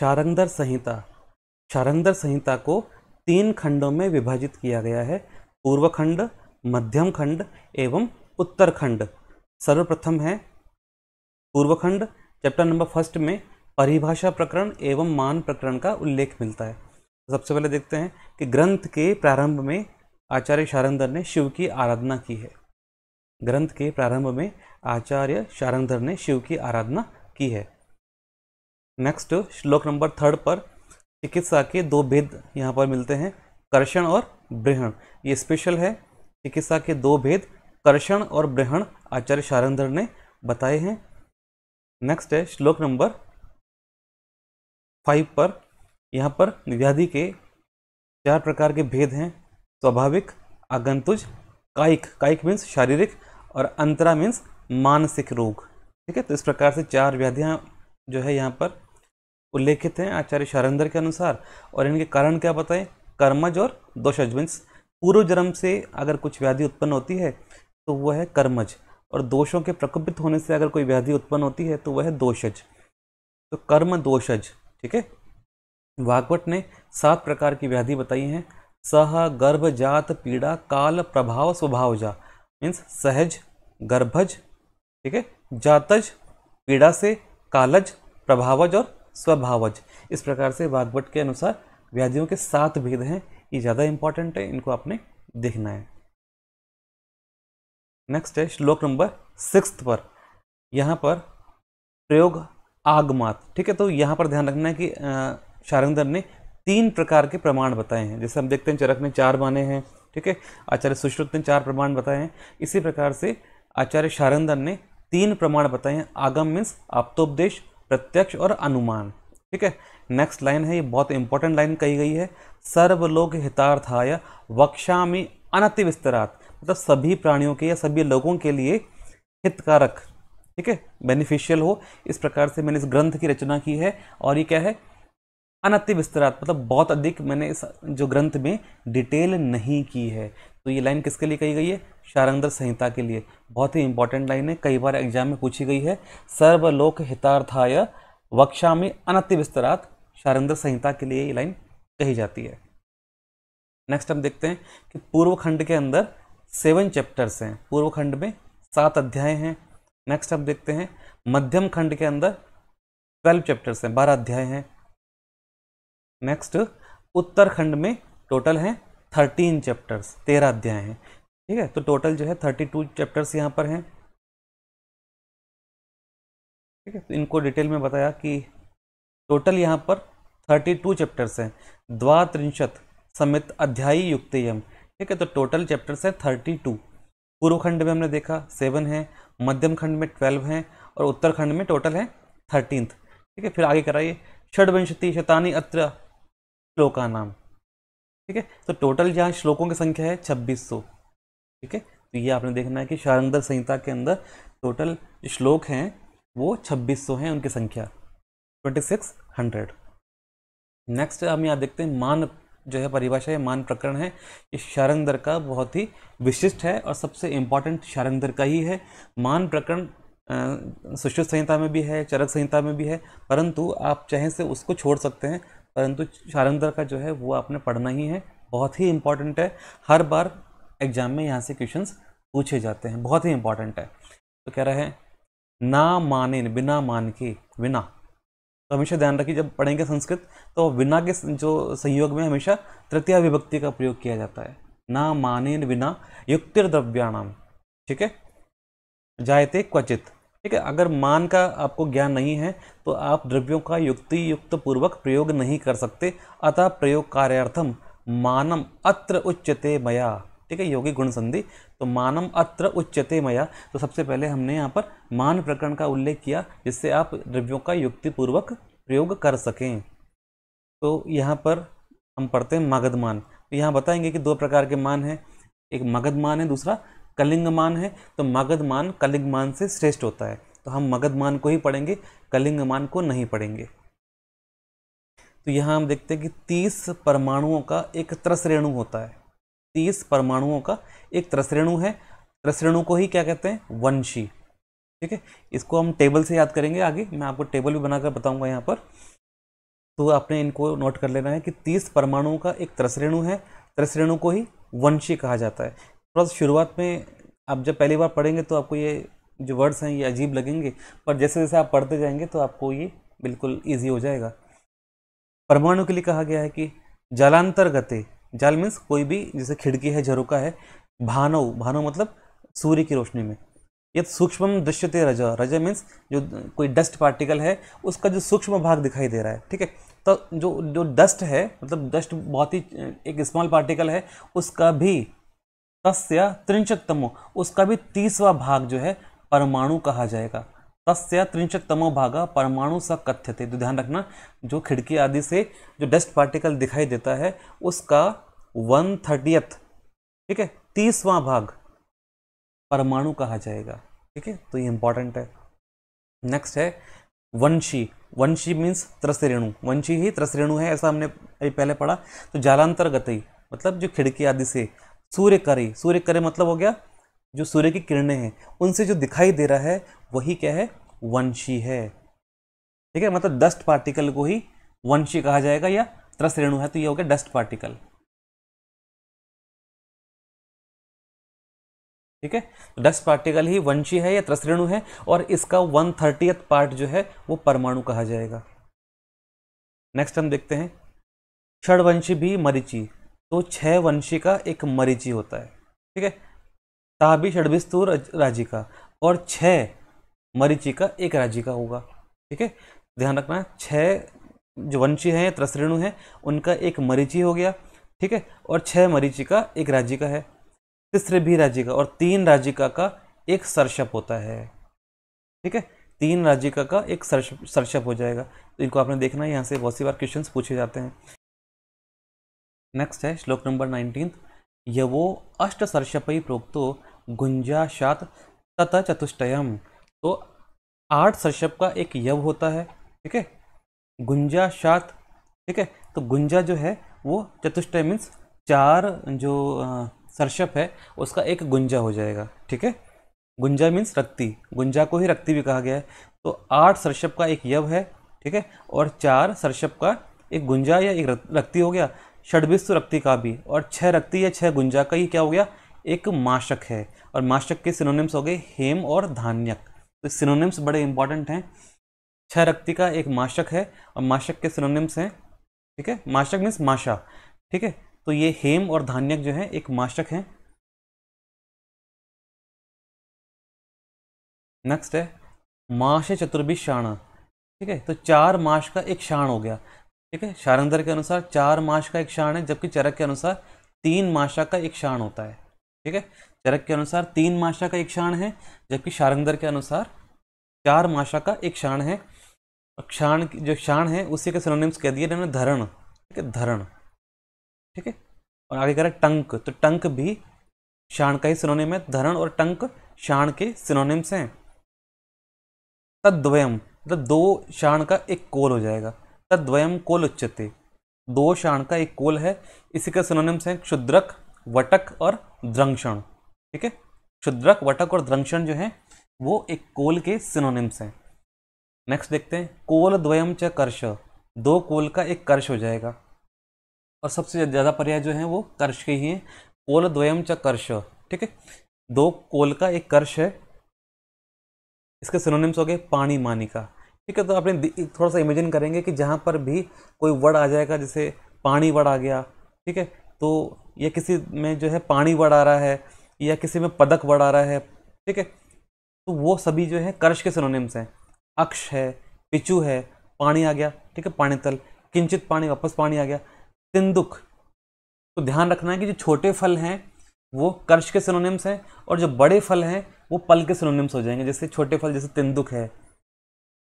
शारंगदर संहिता शारंगदर संहिता को तीन खंडों में विभाजित किया गया है पूर्व खंड मध्यम खंड एवं उत्तर खंड सर्वप्रथम है पूर्व खंड चैप्टर नंबर फर्स्ट में परिभाषा प्रकरण एवं मान प्रकरण का उल्लेख मिलता है सबसे पहले देखते हैं कि ग्रंथ के प्रारंभ में आचार्य शारंगधर ने शिव की आराधना की है ग्रंथ के प्रारंभ में आचार्य शारंगधर ने शिव की आराधना की है नेक्स्ट श्लोक नंबर थर्ड पर चिकित्सा के दो भेद यहाँ पर मिलते हैं कर्षण और ब्रहण ये स्पेशल है चिकित्सा के दो भेद कर्षण और ब्रहण आचार्य शारंदर ने बताए हैं नेक्स्ट है श्लोक नंबर फाइव पर यहाँ पर व्याधि के चार प्रकार के भेद हैं स्वाभाविक आगंतुज कायिक कायिक मीन्स शारीरिक और अंतरा मीन्स मानसिक रोग ठीक है तो इस प्रकार से चार व्याधियाँ जो है यहाँ पर उल्लेखित हैं आचार्य शारंदर के अनुसार और इनके कारण क्या बताएं कर्मज और दोषज मीन्स पूर्व जन्म से अगर कुछ व्याधि उत्पन्न होती है तो वह है कर्मज और दोषों के प्रकोपित होने से अगर कोई व्याधि उत्पन्न होती है तो वह है दोषज तो कर्म दोषज ठीक है भागवत ने सात प्रकार की व्याधि बताई हैं सह गर्भ जात पीड़ा काल प्रभाव स्वभाव जा मीन्स सहज गर्भज ठीक है जातज पीड़ा से कालज प्रभावज और स्वभावज इस प्रकार से भागवत के अनुसार व्याधियों के सात भेद हैं ये ज़्यादा इंपॉर्टेंट है इनको आपने देखना है नेक्स्ट है श्लोक नंबर सिक्स पर यहाँ पर प्रयोग आगमात ठीक है तो यहाँ पर ध्यान रखना है कि शारंगधर ने तीन प्रकार के प्रमाण बताए हैं जैसे हम देखते हैं चरक ने चार माने हैं ठीक है आचार्य सुश्रुत ने चार प्रमाण बताए हैं इसी प्रकार से आचार्य शारंगधर ने तीन प्रमाण बताए हैं आगम मीन्स आप्तोपदेश प्रत्यक्ष और अनुमान ठीक है नेक्स्ट लाइन है ये बहुत इंपॉर्टेंट लाइन कही गई है सर्वलोक हितार्थाय वक्षा में अनति विस्तरात मतलब सभी प्राणियों के या सभी लोगों के लिए हितकारक ठीक है बेनिफिशियल हो इस प्रकार से मैंने इस ग्रंथ की रचना की है और ये क्या है अनति विस्तरात मतलब बहुत अधिक मैंने इस जो ग्रंथ में डिटेल नहीं की है तो ये लाइन किसके लिए कही गई है शारंगदर संहिता के लिए बहुत ही इंपॉर्टेंट लाइन है कई बार एग्जाम में पूछी गई है सर्वलोक हितार्थाय वक्षा में अनति विस्तरात शारंगदर संहिता के लिए ये लाइन कही जाती है नेक्स्ट हम देखते हैं कि पूर्व खंड के अंदर सेवन चैप्टर्स हैं पूर्व खंड में सात अध्याय हैं नेक्स्ट हम देखते हैं मध्यम खंड के अंदर ट्वेल्व चैप्टर्स हैं बारह अध्याय हैं नेक्स्ट उत्तर खंड में टोटल हैं थर्टीन चैप्टर्स तेरह अध्याय हैं ठीक है तो टोटल जो है थर्टी टू चैप्टर्स यहाँ पर हैं ठीक है तो इनको डिटेल में बताया कि टोटल यहाँ पर थर्टी टू चैप्टर्स हैं द्वात्रिंशत समित अध्यायी युक्त यम ठीक है तो टोटल चैप्टर्स हैं थर्टी टू पूर्व खंड में हमने देखा सेवन है मध्यम खंड में ट्वेल्व हैं और उत्तर खंड में टोटल है थर्टीन ठीक है फिर आगे कराइए षडविंशति शतानी अत्र श्लोका नाम ठीक है तो टोटल यहाँ श्लोकों की संख्या है छब्बीस सौ ठीक है तो ये आपने देखना है कि शारंदर संहिता के अंदर टोटल श्लोक हैं वो छब्बीस सौ हैं उनकी संख्या ट्वेंटी सिक्स हंड्रेड नेक्स्ट हम यहाँ देखते हैं मान जो है परिभाषा है मान प्रकरण है ये शारंगदर का बहुत ही विशिष्ट है और सबसे इम्पॉर्टेंट शारंगदर का ही है मान प्रकरण सुश्रुत संहिता में भी है चरक संहिता में भी है परंतु आप चाहें से उसको छोड़ सकते हैं परंतु शारंगदर का जो है वो आपने पढ़ना ही है बहुत ही इंपॉर्टेंट है हर बार एग्जाम में यहाँ से क्वेश्चन पूछे जाते हैं बहुत ही इंपॉर्टेंट है तो कह रहे हैं ना माने बिना मान के बिना तो हमेशा ध्यान रखिए जब पढ़ेंगे संस्कृत तो बिना के जो संयोग में हमेशा तृतीय विभक्ति का प्रयोग किया जाता है ना माने बिना युक्तिर द्रव्याणाम ठीक है जायते क्वचित ठीक है अगर मान का आपको ज्ञान नहीं है तो आप द्रव्यों का युक्ति युक्त पूर्वक प्रयोग नहीं कर सकते अतः प्रयोग कार्यार्थम मानम अत्र उच्चते मया ठीक है योगी गुण संधि तो मानम अत्र उच्चते मया तो सबसे पहले हमने यहाँ पर मान प्रकरण का उल्लेख किया जिससे आप द्रव्यों का युक्तिपूर्वक प्रयोग कर सकें तो यहाँ पर हम पढ़ते हैं मगधमान तो यहाँ बताएंगे कि दो प्रकार के मान हैं एक मगधमान है दूसरा कलिंगमान है तो मगधमान कलिंगमान से श्रेष्ठ होता है तो हम मगधमान को ही पढ़ेंगे कलिंगमान को नहीं पढ़ेंगे तो यहाँ हम देखते हैं कि तीस परमाणुओं का एक त्रसरेणु होता है तीस परमाणुओं का एक त्रसरेणु है त्रसरेणु को ही क्या कहते हैं वंशी ठीक है इसको हम टेबल से याद करेंगे आगे मैं आपको टेबल भी बनाकर बताऊंगा यहाँ पर तो आपने इनको नोट कर लेना है कि तीस परमाणुओं का एक त्रसरेणु है त्रसरेणु को ही वंशी कहा जाता है थोड़ा सा शुरुआत में आप जब पहली बार पढ़ेंगे तो आपको ये जो वर्ड्स हैं ये अजीब लगेंगे पर जैसे जैसे आप पढ़ते जाएंगे तो आपको ये बिल्कुल ईजी हो जाएगा परमाणु के लिए कहा गया है कि जालांतर गते जाल मीन्स कोई भी जैसे खिड़की है झरोका है भानव भानव मतलब सूर्य की रोशनी में यद तो सूक्ष्म दृश्यते रजा रजा मीन्स जो कोई डस्ट पार्टिकल है उसका जो सूक्ष्म भाग दिखाई दे रहा है ठीक है तो जो जो डस्ट है मतलब डस्ट बहुत ही एक स्मॉल पार्टिकल है उसका भी तस्य त्रिंशतमो उसका भी तीसवा भाग जो है परमाणु कहा जाएगा तस्य त्रिंशतमो भागा परमाणु सा थे तो ध्यान रखना जो खिड़की आदि से जो डस्ट पार्टिकल दिखाई देता है उसका वन थर्टियथ ठीक है तीसवा भाग परमाणु कहा जाएगा ठीक है तो ये इंपॉर्टेंट है नेक्स्ट है वंशी वंशी मीन्स त्रसरेणु वंशी ही त्रसरेणु है ऐसा हमने पहले पढ़ा तो जालांतरगत मतलब जो खिड़की आदि से सूर्य करे सूर्य मतलब हो गया जो सूर्य की किरणें हैं उनसे जो दिखाई दे रहा है वही क्या है वंशी है ठीक है मतलब डस्ट पार्टिकल को ही वंशी कहा जाएगा या त्रस रेणु है तो ये हो गया डस्ट पार्टिकल ठीक है तो डस्ट पार्टिकल ही वंशी है या त्रस रेणु है और इसका वन थर्टी पार्ट जो है वो परमाणु कहा जाएगा नेक्स्ट हम देखते हैं षडवंशी भी मरीची तो छह वंशी का एक मरीची होता है ठीक है ताबी षडभिस्तु तो राजी का और छह मरीची का एक राजी का होगा ठीक है ध्यान रखना छह जो वंशी हैं त्रसरेणु हैं उनका एक मरीची हो गया ठीक है और छह मरीची का एक राज्य का है तीसरे भी राज्य का और तीन राज्यिका का एक सरसप होता है ठीक है तीन राज्यिका का एक सरसप सरसप हो जाएगा तो इनको आपने देखना है यहाँ से बहुत सी बार क्वेश्चन पूछे जाते हैं नेक्स्ट है श्लोक नंबर नाइनटीन यवो अष्ट सर्षपई प्रोक्तो गुंजाशात तत चतुष्टयम तो आठ सर्षप का एक यव होता है ठीक है गुंजाशात ठीक है तो गुंजा जो है वो चतुष्टय मीन्स चार जो सरषप है उसका एक गुंजा हो जाएगा ठीक है गुंजा मीन्स रक्ति गुंजा को ही रक्ति भी कहा गया है तो आठ सरषप का एक यव है ठीक है और चार सरषप का एक गुंजा या एक रक्ति हो गया षडभिस्त रक्ति का भी और छह रक्ति या छह गुंजा का ही क्या हो गया एक माशक है और माशक के सिनोनिम्स हो गए हेम और धान्यक तो सिनोनिम्स बड़े इंपॉर्टेंट हैं छह रक्ति का एक माशक है और माशक के सिनोनिम्स हैं ठीक है माशक मीन्स माशा ठीक है तो ये हेम और धान्यक जो है एक माशक है नेक्स्ट है माश चतुर्भि ठीक है तो चार माश का एक शाण हो गया ठीक है शारंधर के अनुसार चार मास का एक क्षण है जबकि चरक के अनुसार तीन माशा का एक क्षण होता है ठीक है चरक के अनुसार तीन माशा का एक क्षण है जबकि शारंगदर के अनुसार चार माशा का एक क्षण है क्षण जो क्षण है उसी के सिनोनिम्स कह दिए इन्होंने धरण ठीक है धरण ठीक है और आगे कह रहे टंक तो टंक भी क्षण का ही सिनोनिम है धरण और टंक क्षण के सिनोनिम्स हैं तद्वयम मतलब दो क्षण का एक कोल हो जाएगा का द्वयम कोल उच्चते दो शाण का एक कोल है इसी का सिनोनिम्स हैं क्षुद्रक वटक और द्रंक्षण ठीक है क्षुद्रक वटक और द्रंक्षण जो है वो एक कोल के सिनोनिम्स हैं नेक्स्ट देखते हैं कोल द्वयम च कर्ष दो कोल का एक कर्ष हो जाएगा और सबसे ज़्यादा पर्याय जो है वो कर्ष के ही हैं कोल द्वयम च कर्ष ठीक है दो कोल का एक कर्ष है इसके सिनोनिम्स हो गए पानी मानिका ठीक है तो आपने थोड़ा सा इमेजिन करेंगे कि जहाँ पर भी कोई वर्ड आ जाएगा जैसे पानी वर्ड आ गया ठीक है तो या किसी में जो है पानी वर्ड आ रहा है या किसी में पदक वर्ड आ रहा है ठीक है तो वो सभी जो है कर्श के सिनोनिम्स हैं अक्ष है पिचू है पानी आ गया ठीक है पानी तल किंचित पानी वापस पानी आ गया तिंदुक तो ध्यान रखना है कि जो छोटे फल हैं वो कर्श के सिनोनिम्स हैं और जो बड़े फल हैं वो पल के सिनोनिम्स हो जाएंगे जैसे छोटे फल जैसे तिंदुक है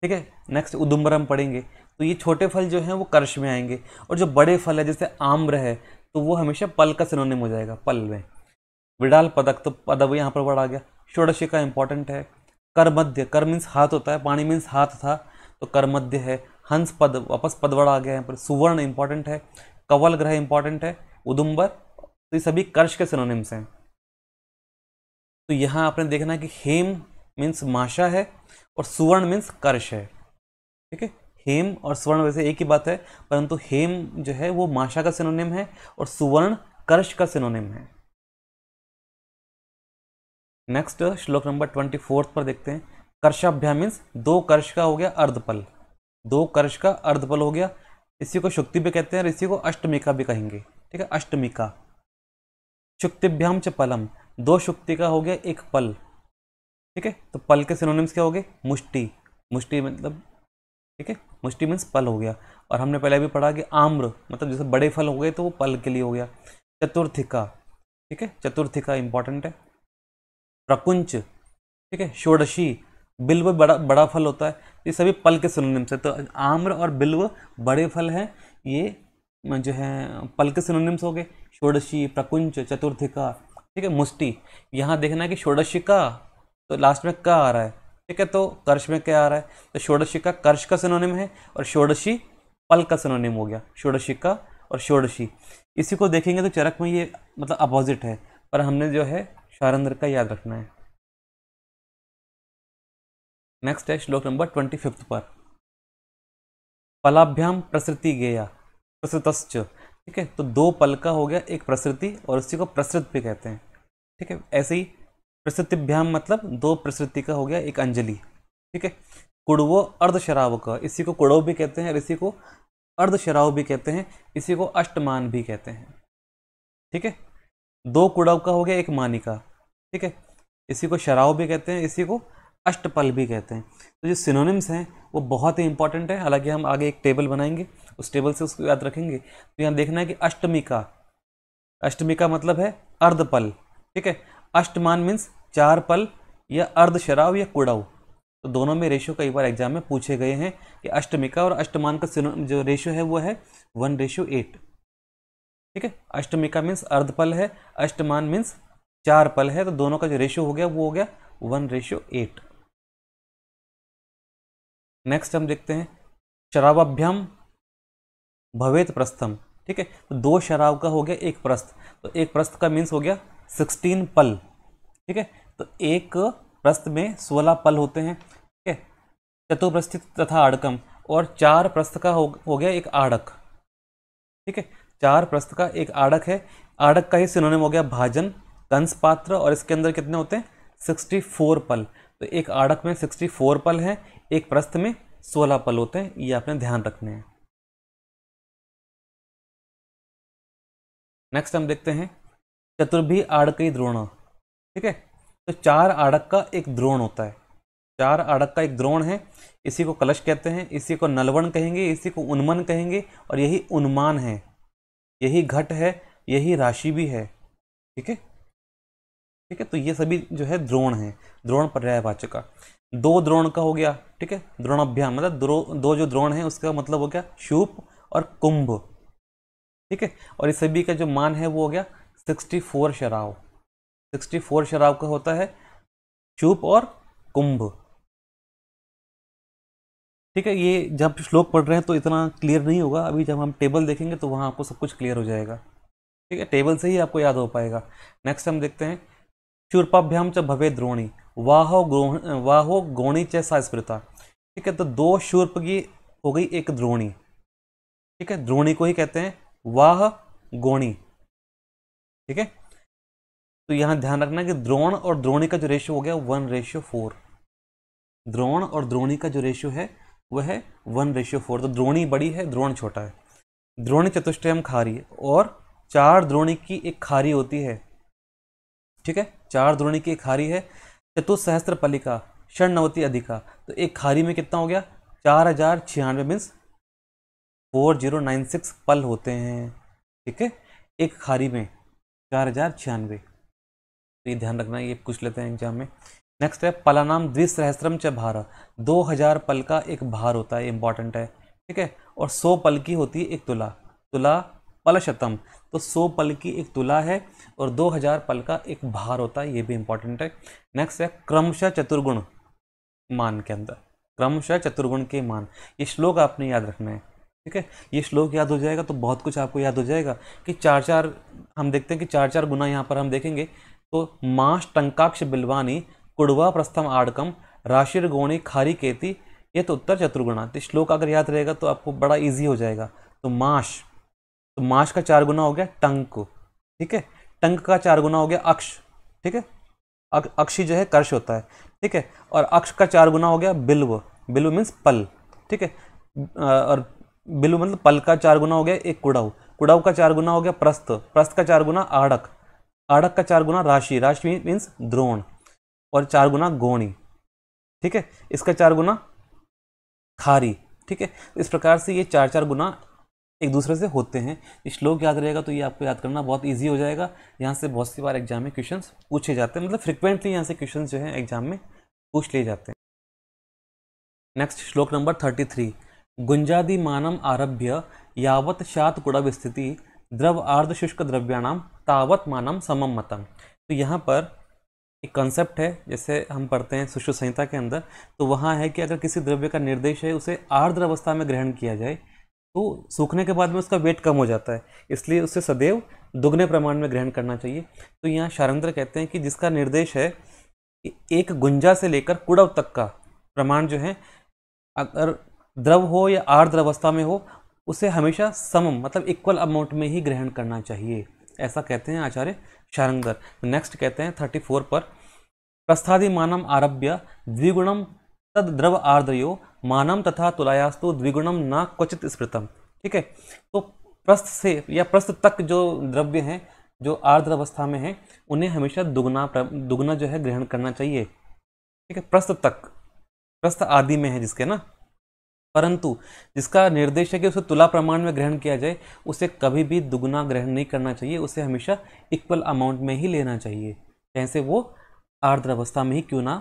ठीक है नेक्स्ट उदुम्बर हम पढ़ेंगे तो ये छोटे फल जो हैं वो कर्श में आएंगे और जो बड़े फल है जैसे आम्र है तो वो हमेशा पल का सिनोनिम हो जाएगा पल में विडाल पदक तो पदव यहाँ पर वर्ड आ गया षोड़शी का इंपॉर्टेंट है कर्मध्य कर मीन्स हाथ होता है पानी मीन्स हाथ था तो कर्मध्य है हंस पद वापस पदवड़ आ गया यहाँ पर सुवर्ण इंपॉर्टेंट है कवल ग्रह इंपॉर्टेंट है उदुम्बर तो ये सभी कर्श के सिनोनिम्स हैं तो यहाँ आपने देखना है कि हेम मीन्स माशा है और सुवर्ण मीन्स कर्ष है ठीक है हेम और स्वर्ण वैसे एक ही बात है परंतु हेम जो है वो माशा का सिनोनिम है और सुवर्ण कर्ष का सिनोनिम है नेक्स्ट श्लोक नंबर ट्वेंटी फोर्थ पर देखते हैं कर्षाभ्या मीन्स दो कर्ष का हो गया अर्धपल दो कर्ष का अर्धपल हो गया इसी को शुक्ति भी कहते हैं और इसी को अष्टमिका भी कहेंगे ठीक है अष्टमिका शुक्तिभ्याम च पलम दो शुक्ति का हो गया एक पल ठीक है तो पल के सिनोनिम्स क्या हो गए मुष्टि मुष्टि मतलब ठीक है मुष्टि मीन्स पल हो गया और हमने पहले भी पढ़ा कि आम्र मतलब जैसे बड़े फल हो गए तो वो पल के लिए हो गया चतुर्थिका ठीक है चतुर्थिका इंपॉर्टेंट है प्रकुंच ठीक है षोडशी बिल्व बड़ा बड़ा फल होता है ये सभी पल के सिनोनिम्स है तो आम्र और बिल्व बड़े फल हैं ये जो है पल के सिनोनिम्स हो गए षोडशी प्रकुंच चतुर्थिका ठीक है मुष्टि यहाँ देखना है कि षोडशिका तो लास्ट में क आ रहा है ठीक है तो कर्श में क्या आ रहा है तो षोडशी का कर्श का सिनोनिम है और षोडशी पल का सिनोनिम हो गया षोडशी का और षोडशी इसी को देखेंगे तो चरक में ये मतलब अपोजिट है पर हमने जो है शारंद्र का याद रखना है नेक्स्ट है श्लोक नंबर ट्वेंटी फिफ्थ पर पलाभ्याम प्रसृति गेया प्रसृत ठीक है तो दो पल का हो गया एक प्रसृति और उसी को प्रसृत भी कहते हैं ठीक है ऐसे ही प्रसृतिभ्याम मतलब दो प्रसृति का हो गया एक अंजलि ठीक है कुड़वो अर्ध का इसी को कुड़व भी कहते हैं और इसी को अर्ध भी कहते हैं इसी को अष्टमान भी कहते हैं ठीक है दो कुड़व का हो गया एक मानिका ठीक है इसी को शराव भी कहते हैं इसी को अष्टपल भी कहते हैं तो जो सिनोनिम्स हैं वो बहुत ही इंपॉर्टेंट है हालांकि हम आगे एक टेबल बनाएंगे उस टेबल से उसको याद रखेंगे तो यहाँ देखना है कि अष्टमी का अष्टमी का मतलब है अर्धपल ठीक है अष्टमान मीन्स चार पल या अर्ध शराब या कुड़ाऊ तो दोनों में रेशो कई बार एग्जाम में पूछे गए हैं कि अष्टमिका और अष्टमान का जो रेशो है वो है वन रेशो एट ठीक है अष्टमिका मीन्स अर्धपल है अष्टमान मीन्स चार पल है तो दोनों का जो रेशो हो गया वो हो गया वन रेशो एट नेक्स्ट हम देखते हैं शराबाभ्याम भवेत प्रस्थम ठीक है तो दो शराब का हो गया एक प्रस्थ तो एक प्रस्थ का मीन्स हो गया सिक्सटीन पल ठीक है तो एक प्रस्त में सोलह पल होते हैं ठीक है चतुर्प्रस्थित तथा आड़कम और चार प्रस्थ का हो, हो गया एक आड़क ठीक है चार प्रस्थ का एक आड़क है आड़क का ही सिनोनिम हो गया भाजन कंस पात्र और इसके अंदर कितने होते हैं सिक्सटी फोर पल तो एक आड़क में सिक्सटी फोर पल हैं एक प्रस्थ में सोलह पल होते हैं ये आपने ध्यान रखने हैं नेक्स्ट हम देखते हैं चतुर्भी आड़कई द्रोण ठीक है तो चार आड़क का एक द्रोण होता है चार आड़क का एक द्रोण है इसी को कलश कहते हैं इसी को नलवण कहेंगे इसी को उन्मन कहेंगे और यही उन्मान है यही घट है यही राशि भी है ठीक है ठीक है तो ये सभी जो है द्रोण है द्रोण पर्यायवाचक का दो द्रोण का हो गया ठीक है द्रोणाभ्याम मतलब द्रो दो जो द्रोण है उसका मतलब हो गया शूप और कुंभ ठीक है और इस सभी का जो मान है वो हो गया सिक्सटी फोर शराव सिक्सटी फोर शराब का होता है चुप और कुंभ ठीक है ये जब श्लोक पढ़ रहे हैं तो इतना क्लियर नहीं होगा अभी जब हम टेबल देखेंगे तो वहाँ आपको सब कुछ क्लियर हो जाएगा ठीक है टेबल से ही आपको याद हो पाएगा नेक्स्ट हम देखते हैं शूर्पाभ्याम च भवे द्रोणी वाहो ग्रोण वाहो गोणी च सास्पृता ठीक है तो दो शूर्प की हो गई एक द्रोणी ठीक है द्रोणी को ही कहते हैं वाह गोणी ठीक है तो यहाँ ध्यान रखना कि द्रोण और द्रोणी का जो रेशियो हो गया वन रेशियो फोर द्रोण और द्रोणी का जो रेशियो है वह है वन रेशियो फोर तो द्रोणी बड़ी है द्रोण छोटा है द्रोणी चतुष्टयम खारी और चार द्रोणी की एक खारी होती है ठीक है चार द्रोणी की एक खारी है चतुस्सहस्त्र पलिका षणवती अधिका तो एक खारी में कितना हो गया चार हजार छियानवे means four zero nine six पल होते हैं ठीक है एक खारी में चार हजार छियानवे तो ये ध्यान रखना ये पूछ लेते हैं एग्जाम में नेक्स्ट है पलानाम द्विसहस्त्रम च भार दो हज़ार पल का एक भार होता है इंपॉर्टेंट है ठीक है और सौ पल की होती है एक तुला तुला पल शतम तो सौ पल की एक तुला है और दो हज़ार पल का एक भार होता है ये भी इंपॉर्टेंट है नेक्स्ट है क्रमशः चतुर्गुण मान के अंदर क्रमशः चतुर्गुण के मान ये श्लोक आपने याद रखना है ठीक है ये श्लोक याद हो जाएगा तो बहुत कुछ आपको याद हो जाएगा कि चार चार हम देखते हैं कि चार चार गुना यहाँ पर हम देखेंगे तो मांस टंकाक्ष बिल्वानी कुड़वा प्रस्थम आड़कम राशिर गोणी खारी केती ये तो उत्तर चतुर्गुणा तो श्लोक अगर याद रहेगा तो आपको बड़ा इजी हो जाएगा तो माश तो माश का चार गुना हो गया टंक ठीक है टंक का चार गुना हो गया अक्ष ठीक है अक्षी जो है कर्ष होता है ठीक है और अक्ष का चार गुना हो गया बिल्व बिल्व मीन्स पल ठीक है और बिल्व मतलब पल का चार गुना हो गया एक कुड़ाऊ कुड़ाऊ का चार गुना हो गया प्रस्त प्रस्त का चार गुना आड़क आड़क का चार गुना राशि राशि मीन्स द्रोण और चार गुना गोणी ठीक है इसका चार गुना खारी ठीक है तो इस प्रकार से ये चार चार गुना एक दूसरे से होते हैं श्लोक याद रहेगा तो ये आपको याद करना बहुत ईजी हो जाएगा यहाँ से बहुत सी बार एग्जाम में क्वेश्चन पूछे जाते हैं मतलब फ्रिक्वेंटली यहाँ से क्वेश्चन जो है एग्जाम में पूछ लिए जाते हैं नेक्स्ट श्लोक नंबर थर्टी थ्री गुंजादि मानम आरभ्य यावत शात कुड़ स्थिति द्रव आर्ध शुष्क द्रव्याणाम तावत मानम समम मतम तो यहाँ पर एक कंसेप्ट है जैसे हम पढ़ते हैं सुश्रु संहिता के अंदर तो वहाँ है कि अगर किसी द्रव्य का निर्देश है उसे आर्द्र अवस्था में ग्रहण किया जाए तो सूखने के बाद में उसका वेट कम हो जाता है इसलिए उसे सदैव दुगने प्रमाण में ग्रहण करना चाहिए तो यहाँ शारंद्र कहते हैं कि जिसका निर्देश है एक गुंजा से लेकर कुड़व तक का प्रमाण जो है अगर द्रव हो या आर्द्र अवस्था में हो उसे हमेशा समम मतलब इक्वल अमाउंट में ही ग्रहण करना चाहिए ऐसा कहते हैं आचार्य शारंगर नेक्स्ट कहते हैं थर्टी फोर पर प्रस्थादि मानम आरभ्य द्विगुणम तद द्रव आर्द्रयो मानम तथा तुलायास्तु द्विगुणम ना क्वचित स्मृतम ठीक है तो प्रस्थ से या प्रस्थ तक जो द्रव्य हैं जो आर्द्र अवस्था में हैं उन्हें हमेशा दुगुना दुगुना जो है ग्रहण करना चाहिए ठीक है प्रस्थ तक प्रस्थ आदि में है जिसके ना परंतु जिसका निर्देश है कि उसे तुला प्रमाण में ग्रहण किया जाए उसे कभी भी दुगुना ग्रहण नहीं करना चाहिए उसे हमेशा इक्वल अमाउंट में ही लेना चाहिए जैसे वो आर्द्र अवस्था में ही क्यों ना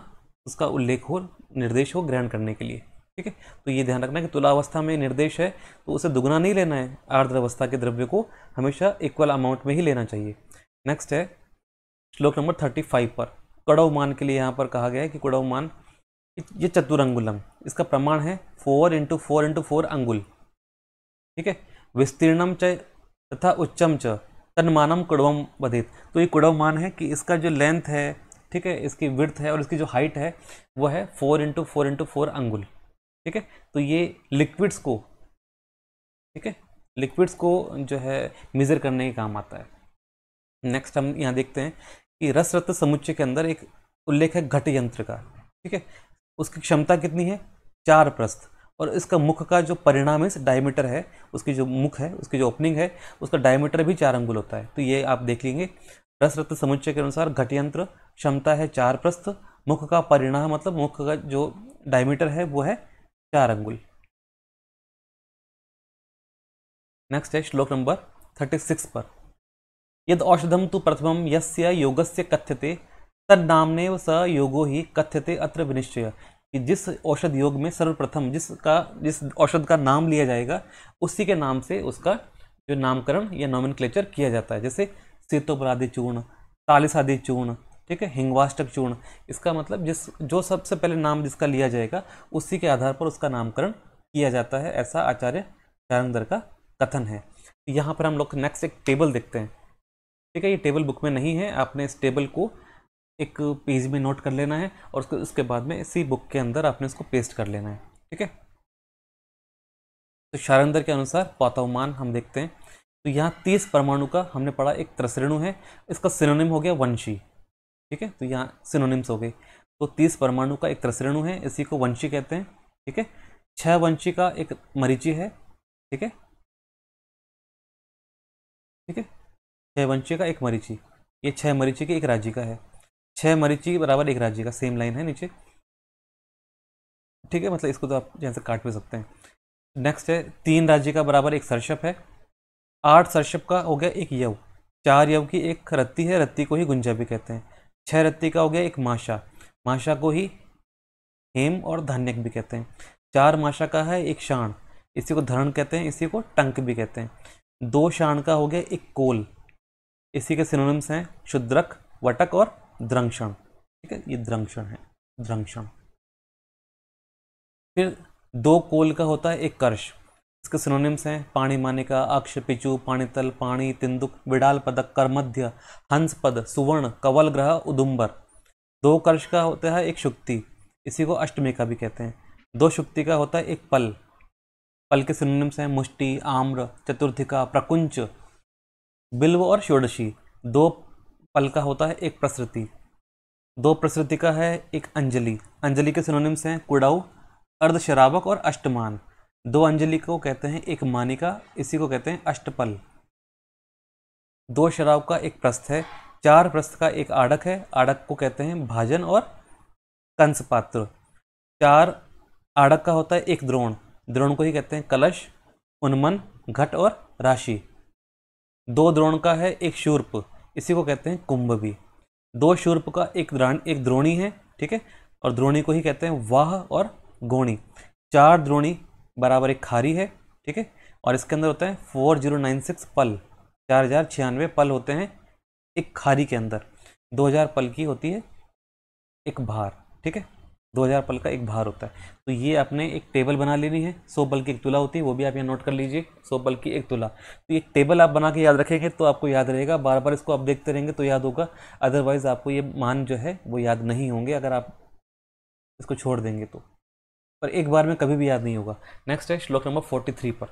उसका उल्लेख हो निर्देश हो ग्रहण करने के लिए ठीक है तो ये ध्यान रखना कि तुला अवस्था में निर्देश है तो उसे दुगुना नहीं लेना है आर्द्र अवस्था के द्रव्य को हमेशा इक्वल अमाउंट में ही लेना चाहिए नेक्स्ट है श्लोक नंबर थर्टी फाइव पर कड़ौमान मान के लिए यहाँ पर कहा गया है कि कड़ौमान मान ये चतुरंगुलम इसका प्रमाण है four into four into four अंगुल ठीक है विस्तीर्णम च तथा उच्चम च तनमानम कुड़वम बधित तो ये कुड़व मान है कि इसका जो लेंथ है ठीक है इसकी विर्थ है और इसकी जो हाइट है वह है four into four into four अंगुल ठीक है तो ये लिक्विड्स को ठीक है लिक्विड्स को जो है मेज़र करने के काम आता है नेक्स्ट हम यहाँ देखते हैं कि रस रत्न समुच्चय के अंदर एक उल्लेख है घट यंत्र का ठीक है उसकी क्षमता कितनी है चार प्रस्थ और इसका मुख का जो परिणाम है डायमीटर है उसकी जो मुख है उसकी जो ओपनिंग है उसका डायमीटर भी चार अंगुल होता है तो ये आप देख लेंगे रस रत्न समुच्चय के अनुसार घटयंत्र क्षमता है चार प्रस्थ मुख का परिणाम मतलब मुख का जो डायमीटर है वो है चार अंगुल नेक्स्ट है श्लोक नंबर थर्टी सिक्स पर यद औषधम तो प्रथम यस्य योगस्य कथ्यते तदामने स योगो ही कथ्यते अत्र विनिश्चय कि जिस औषध योग में सर्वप्रथम जिसका जिस औषध का नाम लिया जाएगा उसी के नाम से उसका जो नामकरण या नॉमिन किया जाता है जैसे सीतोपराधि चूर्ण तालिसादि चूर्ण ठीक है हिंगवाष्टक चूर्ण इसका मतलब जिस जो सबसे पहले नाम जिसका लिया जाएगा उसी के आधार पर उसका नामकरण किया जाता है ऐसा आचार्य चारंदर का कथन है यहाँ पर हम लोग नेक्स्ट एक टेबल देखते हैं ठीक है ये टेबल बुक में नहीं है आपने इस टेबल को एक पेज में नोट कर लेना है और उसके उसके बाद में इसी बुक के अंदर आपने उसको पेस्ट कर लेना है ठीक है तो शारंदर के अनुसार पातावमान हम देखते हैं तो यहाँ तीस परमाणु का हमने पढ़ा एक त्रसरेणु है इसका सिनोनिम हो गया वंशी ठीक है तो यहाँ सिनोनिम्स हो गए तो तीस परमाणु का एक त्रसरेणु है इसी को वंशी कहते हैं ठीक है छः वंशी का एक मरीची है ठीक है ठीक है छः वंशी का एक मरीची ये छः मरीची की एक राजी का है छह मरीची बराबर एक राज्य का सेम लाइन है नीचे ठीक है मतलब इसको तो आप यहाँ से काट भी सकते हैं नेक्स्ट है तीन राज्य का बराबर एक सरसप है आठ सरसप का हो गया एक यव चार यव की एक रत्ती है रत्ती को ही गुंजा भी कहते हैं छह रत्ती का हो गया एक माशा माशा को ही हेम और धान्यक भी कहते हैं चार माशा का है एक शाण इसी को धरण कहते हैं इसी को टंक भी कहते हैं दो शाण का हो गया एक कोल इसी के सिनोनिम्स हैं शुद्रक वटक और द्रंक्षण ठीक है ये द्रंक्षण है द्रंक्षण फिर दो कोल का होता है एक कर्ष इसके सिनोनिम्स हैं पाणी मानिका अक्ष पिचू पाणीतल पाणी तिंदुक विडाल पदक करमध्य हंस पद सुवर्ण कवल ग्रह उदुम्बर दो कर्ष का होता है एक शुक्ति इसी को अष्टमी का भी कहते हैं दो शुक्ति का होता है एक पल पल के सिनोनिम्स हैं मुष्टि आम्र चतुर्थिका प्रकुंच बिल्व और षोडशी दो पल का होता है एक प्रसृति दो प्रसृति का है एक अंजलि अंजलि के सिनोनिम्स हैं कुड़ाऊ अर्धशराबक और अष्टमान दो अंजलि को कहते हैं एक मानिका इसी को कहते हैं अष्टपल दो शराब का एक प्रस्थ है चार प्रस्थ का एक आड़क है आड़क को कहते हैं भाजन और कंस पात्र चार आड़क का होता है एक द्रोण द्रोण को ही कहते हैं कलश उन्मन घट और राशि दो द्रोण का है एक शूर्प इसी को कहते हैं कुंभ भी दो शूर्प का एक द्राण एक द्रोणी है ठीक है और द्रोणी को ही कहते हैं वाह और गोणी चार द्रोणी बराबर एक खारी है ठीक है और इसके अंदर होते हैं फोर जीरो नाइन सिक्स पल चार हज़ार छियानवे पल होते हैं एक खारी के अंदर दो हज़ार पल की होती है एक भार ठीक है 2000 पल का एक भार होता है तो ये आपने एक टेबल बना लेनी है सौ पल की एक तुला होती है वो भी आप यहाँ नोट कर लीजिए सौ पल की एक तुला तो एक टेबल आप बना के याद रखेंगे तो आपको याद रहेगा बार बार इसको आप देखते रहेंगे तो याद होगा अदरवाइज़ आपको ये मान जो है वो याद नहीं होंगे अगर आप इसको छोड़ देंगे तो पर एक बार में कभी भी याद नहीं होगा नेक्स्ट है श्लोक नंबर फोर्टी थ्री पर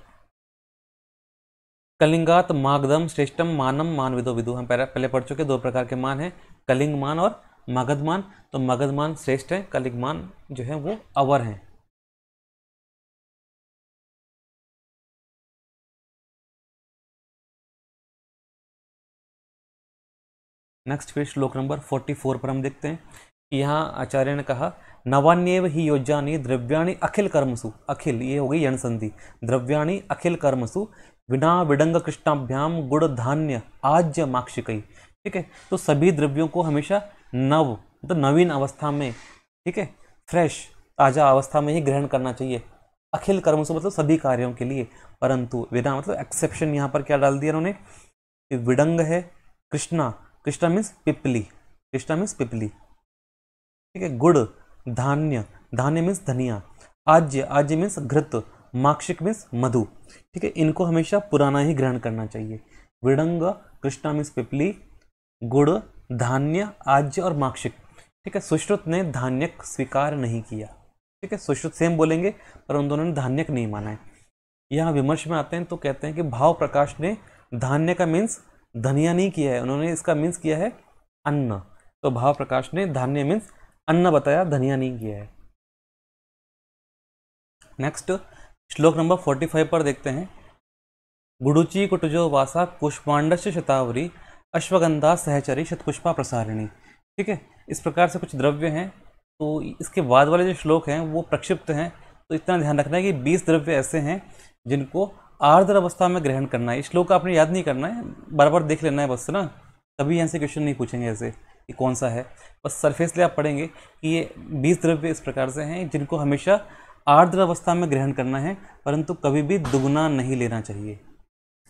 कलिंगात मागदम श्रेष्ठम मानम मान विदो विदु हम पहले पढ़ चुके दो प्रकार के मान हैं कलिंग मान और मगधमान तो मगधमान श्रेष्ठ है कलिकमान जो है वो अवर हैं नेक्स्ट फिर श्लोक नंबर फोर्टी फोर पर हम देखते हैं यहाँ आचार्य ने कहा नवान्यव ही योजानी द्रव्याणी अखिल कर्मसु अखिल ये हो गई यण संधि द्रव्याणी अखिल कर्मसु बिना विडंग कृष्णाभ्याम गुड़ धान्य आज्य माक्षिकई ठीक है तो सभी द्रव्यों को हमेशा नव मतलब तो नवीन अवस्था में ठीक है फ्रेश ताज़ा अवस्था में ही ग्रहण करना चाहिए अखिल कर्म से मतलब सभी कार्यों के लिए परंतु विना मतलब एक्सेप्शन यहाँ पर क्या डाल दिया उन्होंने विडंग है कृष्णा कृष्णा मीन्स पिपली कृष्णा मीन्स पिपली ठीक है गुड़ धान्य धान्य मीन्स धनिया आज्य आज्य मीन्स घृत माक्षिक मीन्स मधु ठीक है इनको हमेशा पुराना ही ग्रहण करना चाहिए विडंग कृष्णा मीन्स पिपली गुड़ धान्य आज्य और माक्षिक ठीक है सुश्रुत ने धान्यक स्वीकार नहीं किया ठीक है सुश्रुत सेम बोलेंगे पर उन दोनों ने धान्यक नहीं माना है यहाँ विमर्श में आते हैं तो कहते हैं कि भाव प्रकाश ने धान्य का मीन्स धनिया नहीं किया है उन्होंने इसका मीन्स किया है अन्न तो भाव प्रकाश ने धान्य मीन्स अन्न बताया धनिया नहीं किया है नेक्स्ट श्लोक नंबर फोर्टी फाइव पर देखते हैं गुडुची कुटजो वासा कुष्मांडस्य शतावरी अश्वगंधा सहचरी शतपुष्पा प्रसारिणी ठीक है इस प्रकार से कुछ द्रव्य हैं तो इसके बाद वाले जो श्लोक हैं वो प्रक्षिप्त हैं तो इतना ध्यान रखना है कि बीस द्रव्य ऐसे हैं जिनको आर्द्र अवस्था में ग्रहण करना है इस श्लोक का आपने याद नहीं करना है बार बार देख लेना है बस ना तभी यहाँ से क्वेश्चन नहीं पूछेंगे ऐसे कि कौन सा है बस सरफेस ले आप पढ़ेंगे कि ये बीस द्रव्य इस प्रकार से हैं जिनको हमेशा आर्द्र अवस्था में ग्रहण करना है परंतु कभी भी दुगुना नहीं लेना चाहिए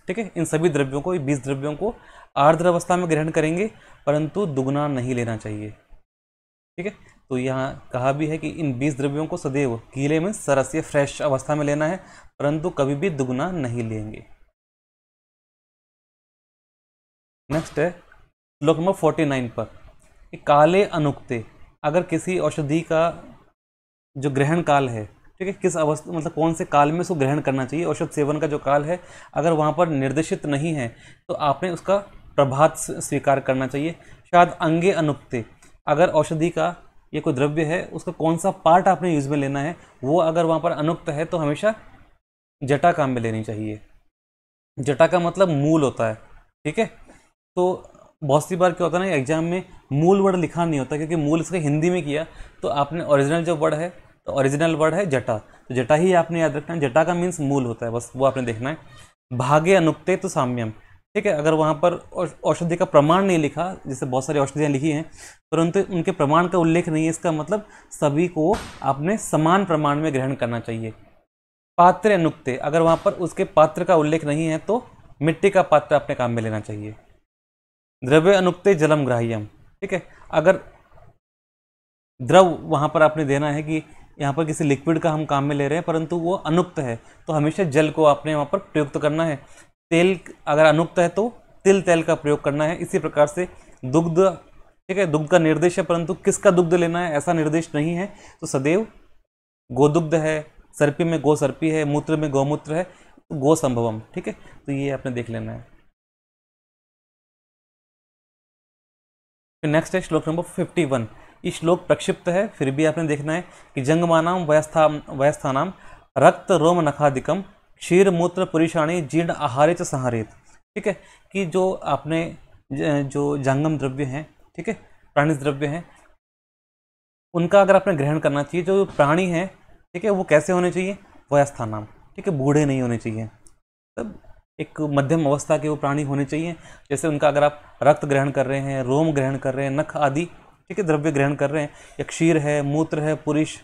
ठीक है इन सभी द्रव्यों को बीस द्रव्यों को आर्द्र अवस्था में ग्रहण करेंगे परंतु दुगना नहीं लेना चाहिए ठीक है तो यहाँ कहा भी है कि इन बीस द्रव्यों को सदैव गीले में सरस या फ्रेश अवस्था में लेना है परंतु कभी भी दुगुना नहीं लेंगे नेक्स्ट है श्लोक नंबर फोर्टी नाइन पर कि काले अनुक्ते अगर किसी औषधि का जो ग्रहण काल है ठीक है किस अवस्था मतलब कौन से काल में उसको ग्रहण करना चाहिए औषध सेवन का जो काल है अगर वहाँ पर निर्देशित नहीं है तो आपने उसका प्रभात स्वीकार करना चाहिए शायद अंगे अनुपते अगर औषधि का ये कोई द्रव्य है उसका कौन सा पार्ट आपने यूज़ में लेना है वो अगर वहाँ पर अनुक्त है तो हमेशा जटा काम में लेनी चाहिए जटा का मतलब मूल होता है ठीक है तो बहुत सी बार क्या होता है ना एग्जाम में मूल वर्ड लिखा नहीं होता क्योंकि मूल इसका हिंदी में किया तो आपने ओरिजिनल जो वर्ड है तो ओरिजिनल वर्ड है जटा तो जटा ही आपने याद रखना है जटा का मीन्स मूल होता है बस वो आपने देखना है भाग्य अनुक्ते तो साम्यम ठीक है अगर वहाँ पर औषधि का प्रमाण नहीं लिखा जैसे बहुत सारी औषधियाँ लिखी हैं परंतु उनके प्रमाण का उल्लेख नहीं है इसका मतलब सभी को आपने समान प्रमाण में ग्रहण करना चाहिए पात्र अनुक्ते अगर वहाँ पर उसके पात्र का उल्लेख नहीं है तो मिट्टी का पात्र अपने काम में लेना चाहिए द्रव्य अनुक्ते जलम ग्राह्यम ठीक है अगर द्रव वहाँ पर आपने देना है कि यहाँ पर किसी लिक्विड का हम काम में ले रहे हैं परंतु वो अनुक्त है तो हमेशा जल को आपने वहाँ पर प्रयुक्त करना है तेल अगर अनुक्त है तो तिल तेल का प्रयोग करना है इसी प्रकार से दुग्ध ठीक है दुग्ध का निर्देश है परंतु किसका दुग्ध लेना है ऐसा निर्देश नहीं है तो सदैव गोदुग्ध है सर्पी में गो सर्पी है मूत्र में गौमूत्र है तो गो संभवम ठीक है तो ये आपने देख लेना है नेक्स्ट है श्लोक नंबर फिफ्टी वन श्लोक प्रक्षिप्त है फिर भी आपने देखना है कि जंगमानाम वयस्था वयस्थानाम रक्त रोम नखादिकम क्षीर मूत्र पुरुषाणी जीर्ण आहारित संहारित ठीक है कि जो आपने जो जंगम द्रव्य हैं ठीक है प्राणी द्रव्य हैं उनका अगर आपने ग्रहण करना चाहिए जो प्राणी हैं ठीक है वो कैसे होने चाहिए वयस्थानाम ठीक है बूढ़े नहीं होने चाहिए तब एक मध्यम अवस्था के वो प्राणी होने चाहिए जैसे उनका अगर आप रक्त ग्रहण कर रहे हैं रोम ग्रहण कर रहे हैं नख आदि ठीक है द्रव्य ग्रहण कर रहे हैं या क्षीर है मूत्र है पुरुष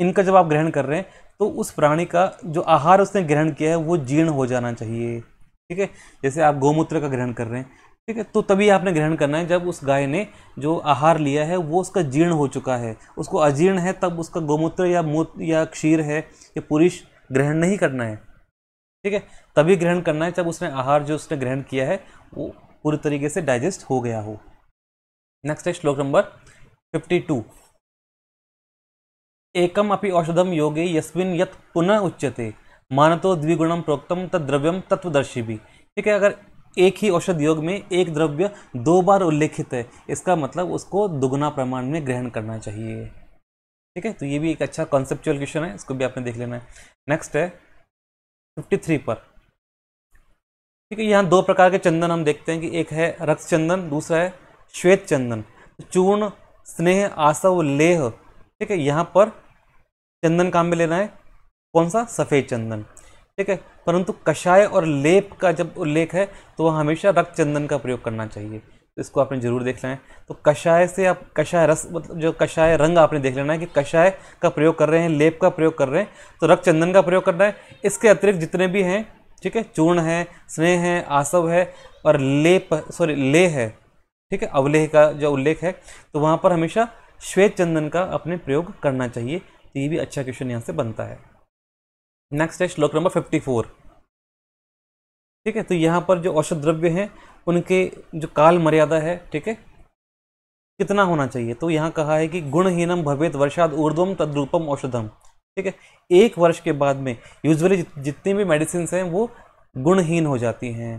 इनका जब आप ग्रहण कर रहे हैं तो उस प्राणी का जो आहार उसने ग्रहण किया है वो जीर्ण हो जाना चाहिए ठीक है जैसे आप गौमूत्र का ग्रहण कर रहे हैं ठीक है तो तभी आपने ग्रहण करना है जब उस गाय ने जो आहार लिया है वो उसका जीर्ण हो चुका है उसको अजीर्ण है तब उसका गौमूत्र या मूत्र या क्षीर है या पुरुष ग्रहण नहीं करना है ठीक है तभी ग्रहण करना है जब उसने आहार जो उसने ग्रहण किया है वो पूरी तरीके से डाइजेस्ट हो गया हो नेक्स्ट है श्लोक नंबर फिफ्टी टू एकम अपि औषधम योगे यस्मिन यत पुनः उच्यते तो द्विगुणम प्रोक्तम तद द्रव्यम तत्वदर्शी भी ठीक है अगर एक ही औषध योग में एक द्रव्य दो बार उल्लेखित है इसका मतलब उसको दुगुना प्रमाण में ग्रहण करना चाहिए ठीक है तो ये भी एक अच्छा कॉन्सेप्चुअल क्वेश्चन है इसको भी आपने देख लेना है नेक्स्ट है फिफ्टी थ्री पर ठीक है यहाँ दो प्रकार के चंदन हम देखते हैं कि एक है रक्त चंदन दूसरा है श्वेत चंदन चूर्ण स्नेह आसव लेह ठीक है यहाँ पर चंदन काम में लेना है कौन सा सफ़ेद चंदन ठीक है परंतु कषाय और लेप का जब उल्लेख है तो वह हमेशा रक्त चंदन का प्रयोग करना चाहिए तो इसको आपने जरूर देख लेना है तो कषाय से आप कषाय रस मतलब जो कषाय रंग आपने देख लेना है कि कषाय का प्रयोग कर रहे हैं लेप का प्रयोग कर रहे हैं तो रक्त चंदन का प्रयोग करना है इसके अतिरिक्त जितने भी हैं ठीक है चूर्ण है स्नेह है आसव है और लेप सॉरी ले है ठीक है अवलेह का जो उल्लेख है तो वहाँ पर हमेशा श्वेत चंदन का अपने प्रयोग करना चाहिए तो ये भी अच्छा क्वेश्चन यहाँ से बनता है नेक्स्ट है श्लोक नंबर फिफ्टी फोर ठीक है तो यहाँ पर जो औषध द्रव्य हैं उनके जो काल मर्यादा है ठीक है कितना होना चाहिए तो यहाँ कहा है कि गुणहीनम भवेत वर्षाद ऊर्धम तद्रूपम औषधम ठीक है एक वर्ष के बाद में यूजली जितनी भी मेडिसिन हैं वो गुणहीन हो जाती हैं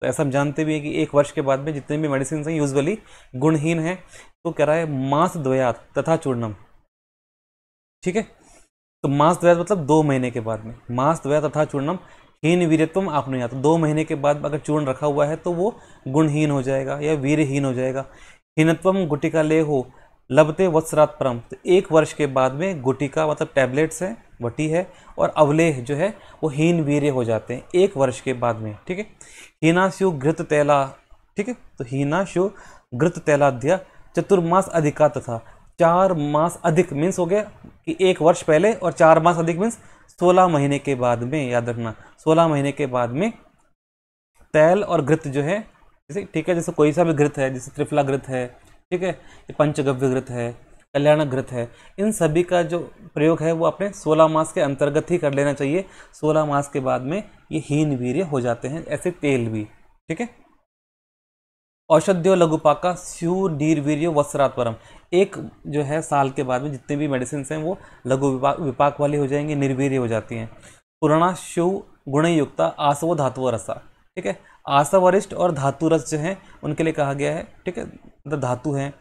तो ऐसा हम जानते भी हैं कि एक वर्ष के बाद में जितने भी मेडिसिन हैं यूजली गुणहीन हैं तो कह रहा है मास द्वयात तथा चूर्णम ठीक है तो मास द्वयात मतलब दो महीने के बाद में मास द्वयात तथा चूर्णम हीन वीरत्वम आपने याद तो दो महीने के बाद अगर चूर्ण रखा हुआ है तो वो गुणहीन हो जाएगा या वीरहीन हो जाएगा हीनत्वम गुटिका ले हो लबते वत्सरात परम तो एक वर्ष के बाद में गुटिका मतलब टैबलेट्स है वटी है और अवलेह जो है वो हीन वीर हो जाते हैं एक वर्ष के बाद में ठीक है हीनाश्यो घृत तैला ठीक है तो हीनाश्यो घृत तैलाध्या चतुर्मास अधिका तथा चार मास अधिक मीन्स हो गया कि एक वर्ष पहले और चार मास अधिक मीन्स सोलह महीने के बाद में याद रखना सोलह महीने के बाद में तैल और घृत जो है जैसे ठीक है जैसे कोई सा भी घृत है जैसे त्रिफला घृत है ठीक है पंचगव्य घृत है कल्याण ग्रथ है इन सभी का जो प्रयोग है वो अपने 16 मास के अंतर्गत ही कर लेना चाहिए 16 मास के बाद में ये हीन वीर्य हो जाते हैं ऐसे तेल भी ठीक है औषध्यो का स्यूर डीर वीर्य वस्त्रात्वरम एक जो है साल के बाद में जितने भी मेडिसिन हैं वो लघु विपाक, विपाक वाली हो जाएंगे निर्वीर्य हो जाती हैं पुराना शिव गुणयुक्ता आसव धातु रसा ठीक है आसवरिष्ठ और धातु रस जो हैं उनके लिए कहा गया है ठीक है धातु हैं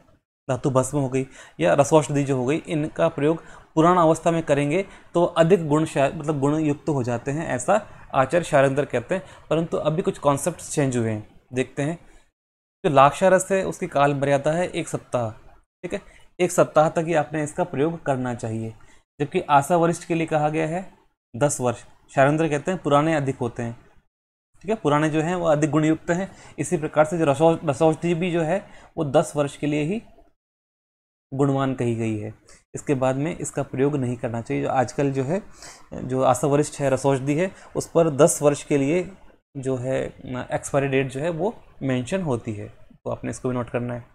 धातु भस्म हो गई या रसौषधि जो हो गई इनका प्रयोग पुराण अवस्था में करेंगे तो अधिक गुण मतलब गुण युक्त हो जाते हैं ऐसा आचार्य शारंदर कहते हैं परंतु अभी कुछ कॉन्सेप्ट चेंज हुए हैं देखते हैं जो लाक्षारस है उसकी काल मर्यादा है एक सप्ताह ठीक है एक सप्ताह तक ही आपने इसका प्रयोग करना चाहिए जबकि आशा वरिष्ठ के लिए कहा गया है दस वर्ष शारंद्र कहते हैं पुराने अधिक होते हैं ठीक है पुराने जो हैं वो अधिक गुणयुक्त हैं इसी प्रकार से जो रसौ रसौषधि भी जो है वो दस वर्ष के लिए ही गुणवान कही गई है इसके बाद में इसका प्रयोग नहीं करना चाहिए जो आजकल जो है जो आशा वरिष्ठ है रसौषधि है उस पर दस वर्ष के लिए जो है एक्सपायरी डेट जो है वो मेंशन होती है तो आपने इसको भी नोट करना है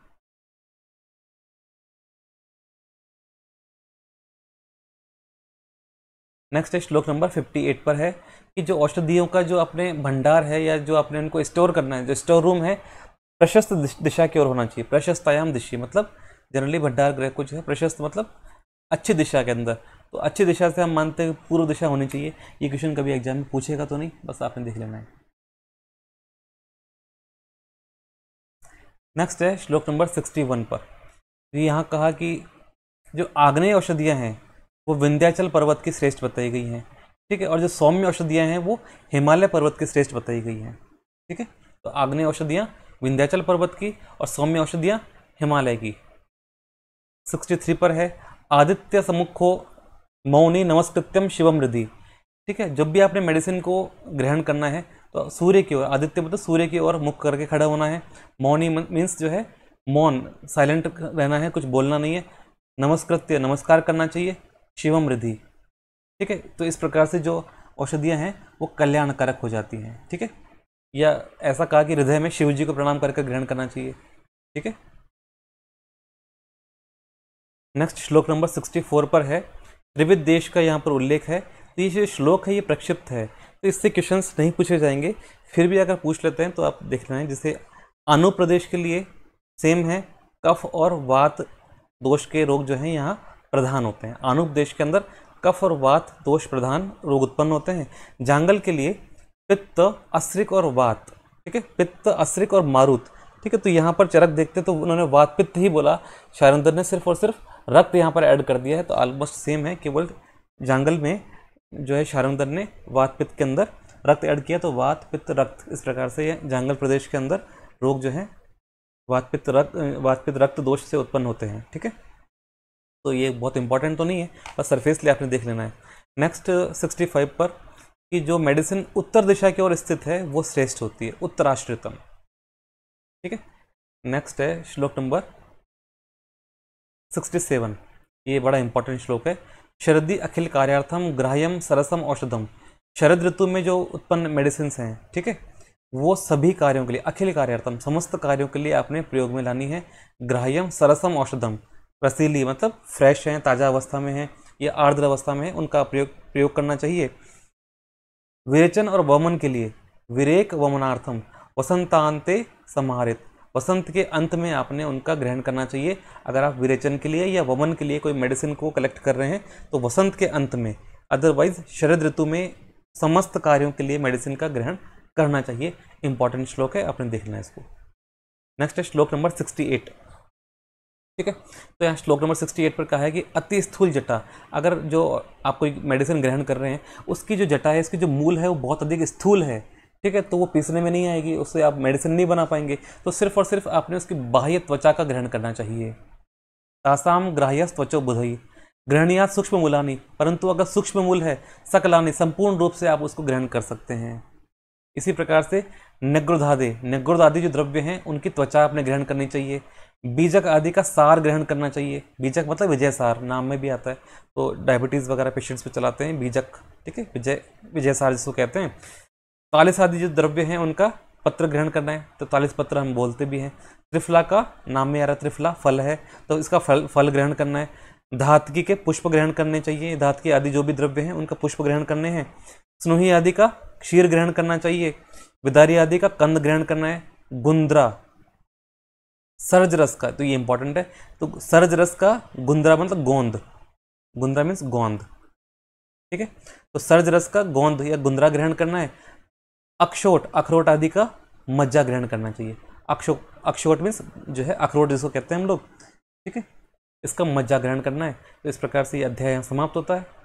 नेक्स्ट है श्लोक नंबर 58 पर है कि जो औषधियों का जो अपने भंडार है या जो आपने उनको स्टोर करना है जो स्टोर रूम है प्रशस्त दिशा की ओर होना चाहिए प्रशस्तायाम दिशी मतलब जनरली भंडार ग्रह कुछ है प्रशस्त मतलब अच्छी दिशा के अंदर तो अच्छी दिशा से हम मानते हैं पूर्व दिशा होनी चाहिए ये क्वेश्चन कभी एग्जाम में पूछेगा तो नहीं बस आपने देख लेना है नेक्स्ट है श्लोक नंबर सिक्सटी वन पर यहाँ कहा कि जो आग्नेय औषधियाँ हैं वो विंध्याचल पर्वत की श्रेष्ठ बताई गई हैं ठीक है और जो सौम्य औषधियाँ हैं वो हिमालय पर्वत की श्रेष्ठ बताई गई हैं ठीक है तो आग्नेय औषधियाँ विंध्याचल पर्वत की और सौम्य औषधियाँ हिमालय की सिक्सटी थ्री पर है आदित्य समुखो मौनी नमस्कृत्यम शिवम रिधि ठीक है जब भी आपने मेडिसिन को ग्रहण करना है तो सूर्य की ओर आदित्य मतलब सूर्य की ओर मुख करके खड़ा होना है मौनी मीन्स जो है मौन साइलेंट रहना है कुछ बोलना नहीं है नमस्कृत्य नमस्कार करना चाहिए शिवम रिधि ठीक है तो इस प्रकार से जो औषधियाँ हैं वो कल्याणकारक हो जाती हैं ठीक है या ऐसा कहा कि हृदय में शिव जी को प्रणाम करके ग्रहण करना चाहिए ठीक है नेक्स्ट श्लोक नंबर सिक्सटी फोर पर है त्रिविध देश का यहाँ पर उल्लेख है तो ये जो श्लोक है ये प्रक्षिप्त है तो इससे क्वेश्चन नहीं पूछे जाएंगे फिर भी अगर पूछ लेते हैं तो आप देख रहे हैं जिसे अनुप्रदेश के लिए सेम है कफ और वात दोष के रोग जो हैं यहाँ प्रधान होते हैं अनुपदेश के अंदर कफ और वात दोष प्रधान रोग उत्पन्न होते हैं जांगल के लिए पित्त अश्रिक और वात ठीक है पित्त अश्रिक और मारुत ठीक है तो यहाँ पर चरक देखते तो उन्होंने वात पित्त ही बोला शारंदर ने सिर्फ और सिर्फ रक्त यहाँ पर ऐड कर दिया है तो ऑलमोस्ट सेम है केवल जंगल में जो है शारंगदर ने वात पित्त के अंदर रक्त ऐड किया तो वात पित्त रक्त इस प्रकार से यह जंगल प्रदेश के अंदर रोग जो है वात पित्त रक्त वात पित्त रक्त दोष से उत्पन्न होते हैं ठीक है तो ये बहुत इंपॉर्टेंट तो नहीं है पर सरफेस लिए आपने देख लेना है नेक्स्ट सिक्सटी फाइव पर कि जो मेडिसिन उत्तर दिशा की ओर स्थित है वो श्रेष्ठ होती है उत्तराश्रितम ठीक है नेक्स्ट है श्लोक नंबर सिक्सटी सेवन ये बड़ा इंपॉर्टेंट श्लोक है शरदी अखिल कार्यार्थम ग्राह्यम सरसम औषधम शरद ऋतु में जो उत्पन्न मेडिसिन हैं ठीक है वो सभी कार्यों के लिए अखिल कार्यार्थम समस्त कार्यों के लिए आपने प्रयोग में लानी है ग्राह्यम सरसम औषधम रसीली मतलब फ्रेश हैं ताज़ा अवस्था में हैं या आर्द्र अवस्था में है उनका प्रयोग प्रयोग करना चाहिए विरेचन और वमन के लिए विरेक वमनार्थम वसंतांते समाहित वसंत के अंत में आपने उनका ग्रहण करना चाहिए अगर आप विरेचन के लिए या वमन के लिए कोई मेडिसिन को कलेक्ट कर रहे हैं तो वसंत के अंत में अदरवाइज शरद ऋतु में समस्त कार्यों के लिए मेडिसिन का ग्रहण करना चाहिए इंपॉर्टेंट श्लोक है आपने देखना है इसको नेक्स्ट है श्लोक नंबर सिक्सटी एट ठीक है तो यहाँ श्लोक नंबर सिक्सटी एट पर कहा है कि अति स्थूल जटा अगर जो आप कोई मेडिसिन ग्रहण कर रहे हैं उसकी जो जटा है इसकी जो मूल है वो बहुत अधिक स्थूल है ठीक है तो वो पीसने में नहीं आएगी उससे आप मेडिसिन नहीं बना पाएंगे तो सिर्फ और सिर्फ आपने उसकी बाह्य त्वचा का ग्रहण करना चाहिए तासाम ग्राह्य त्वचो बुधई ग्रहणिया सूक्ष्म मूलानी परंतु अगर सूक्ष्म मूल है सकलानी संपूर्ण रूप से आप उसको ग्रहण कर सकते हैं इसी प्रकार से नग्रुधादे नग्रुद जो द्रव्य हैं उनकी त्वचा आपने ग्रहण करनी चाहिए बीजक आदि का सार ग्रहण करना चाहिए बीजक मतलब विजय सार नाम में भी आता है तो डायबिटीज़ वगैरह पेशेंट्स पे चलाते हैं बीजक ठीक है विजय विजय सार जिसको कहते हैं तालिस आदि जो द्रव्य हैं उनका पत्र ग्रहण करना है तो तालिस पत्र हम बोलते भी हैं त्रिफला का नाम में आ रहा त्रिफला फल है तो इसका फल फल ग्रहण करना है धातकी के पुष्प ग्रहण करने चाहिए धातकी आदि जो भी द्रव्य हैं उनका पुष्प ग्रहण करने हैं स्नोही आदि का क्षीर ग्रहण करना चाहिए विदारी आदि का कंद ग्रहण करना है गुंद्रा सरज रस का तो ये इंपॉर्टेंट है तो सरज रस का गुंद्रा मतलब गोंद गुंद्रा मीन्स गोंद ठीक है तो सरज रस का गोंद या गुंद्रा ग्रहण करना है अक्षोट अखरोट आदि का मज्जा ग्रहण करना चाहिए अक्षो अक्षोट मीन्स जो है अखरोट जिसको कहते हैं हम लोग ठीक है इसका मज्जा ग्रहण करना है तो इस प्रकार से ये अध्याय समाप्त होता है